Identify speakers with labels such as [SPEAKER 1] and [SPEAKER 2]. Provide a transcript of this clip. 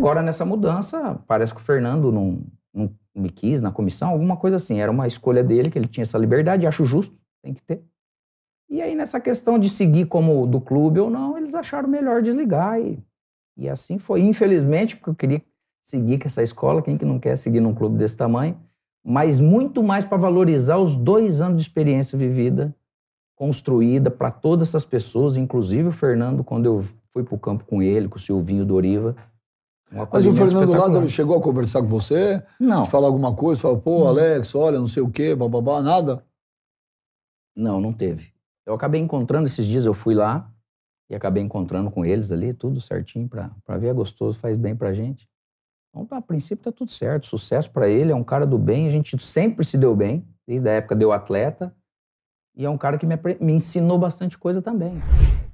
[SPEAKER 1] agora, nessa mudança, parece que o Fernando não, não me quis na comissão, alguma coisa assim. Era uma escolha dele, que ele tinha essa liberdade, acho justo, tem que ter. E aí, nessa questão de seguir como do clube ou não, eles acharam melhor desligar. E, e assim foi. Infelizmente, porque eu queria seguir com essa escola, quem que não quer seguir num clube desse tamanho, mas muito mais para valorizar os dois anos de experiência vivida, construída para todas essas pessoas, inclusive o Fernando, quando eu fui para o campo com ele, com o Silvinho Doriva, mas o Fernando Lázaro chegou a conversar com você? Não. Te falar alguma coisa? Falar, pô, Alex, olha, não sei o quê, bababá, nada? Não, não teve. Eu acabei encontrando esses dias, eu fui lá e acabei encontrando com eles ali, tudo certinho pra, pra ver, é gostoso, faz bem pra gente. Então, tá, a princípio tá tudo certo, sucesso para ele, é um cara do bem, a gente sempre se deu bem, desde a época deu atleta, e é um cara que me, me ensinou bastante coisa também.